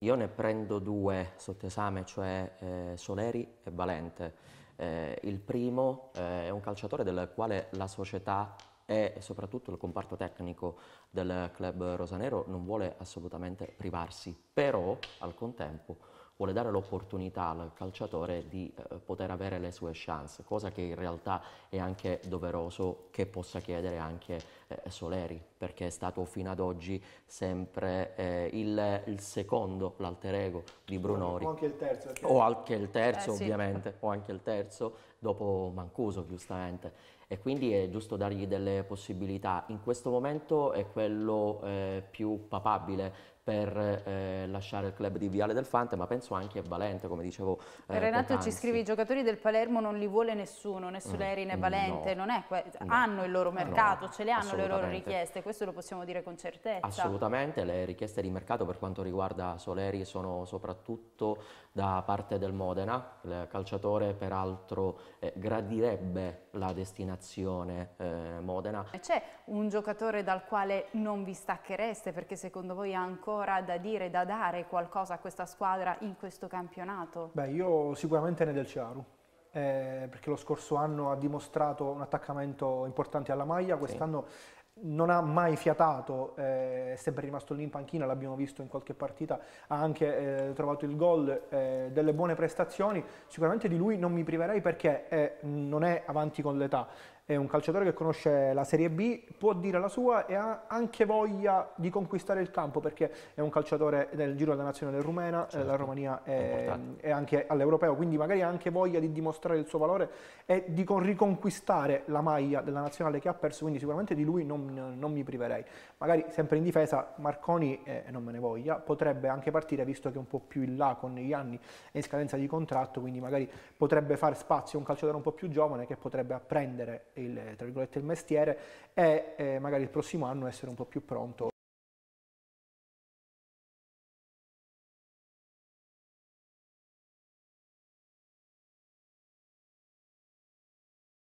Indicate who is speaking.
Speaker 1: Io ne prendo due sotto esame, cioè eh, Soleri e Valente. Eh, il primo eh, è un calciatore del quale la società e soprattutto il comparto tecnico del club rosanero non vuole assolutamente privarsi, però al contempo vuole dare l'opportunità al calciatore di eh, poter avere le sue chance, cosa che in realtà è anche doveroso che possa chiedere anche eh, Soleri, perché è stato fino ad oggi sempre eh, il, il, secondo, l'alter ego di Brunori. O anche il terzo. Perché... O anche il terzo eh, sì. ovviamente, o anche il terzo dopo Mancuso giustamente e quindi è giusto dargli delle possibilità. In questo momento è quello eh, più papabile per eh, lasciare il club di Viale del Fante, ma penso anche a Valente, come dicevo. Eh, Renato ci scrive,
Speaker 2: i giocatori del Palermo non li vuole nessuno, né Suleri né Valente, no, no, hanno il loro mercato, no, ce le hanno le loro richieste, questo lo possiamo dire con certezza.
Speaker 1: Assolutamente, le richieste di mercato per quanto riguarda Soleri sono soprattutto da parte del Modena, il calciatore peraltro eh, gradirebbe la destinazione eh, Modena.
Speaker 2: C'è un giocatore dal quale non vi stacchereste perché secondo voi ha ancora da dire, da dare? dare qualcosa a questa squadra in questo campionato?
Speaker 3: Beh, io sicuramente ne del Ciaru. Eh, perché lo scorso anno ha dimostrato un attaccamento importante alla maglia, quest'anno sì. non ha mai fiatato, eh, è sempre rimasto lì in panchina, l'abbiamo visto in qualche partita, ha anche eh, trovato il gol, eh, delle buone prestazioni, sicuramente di lui non mi priverei perché è, eh, non è avanti con l'età, è un calciatore che conosce la Serie B, può dire la sua e ha anche voglia di conquistare il campo perché è un calciatore del giro della nazionale rumena, eh, certo. la Romania è, è, è anche all'europeo, quindi magari ha anche voglia di dimostrare il suo valore e di riconquistare la maglia della nazionale che ha perso, quindi sicuramente di lui non, non mi priverei. Magari sempre in difesa Marconi, eh, non me ne voglia, potrebbe anche partire visto che è un po' più in là con gli anni e in scadenza di contratto, quindi magari potrebbe fare spazio a un calciatore un po' più giovane che potrebbe apprendere il, il mestiere e eh, magari il
Speaker 2: prossimo anno essere un po' più pronto.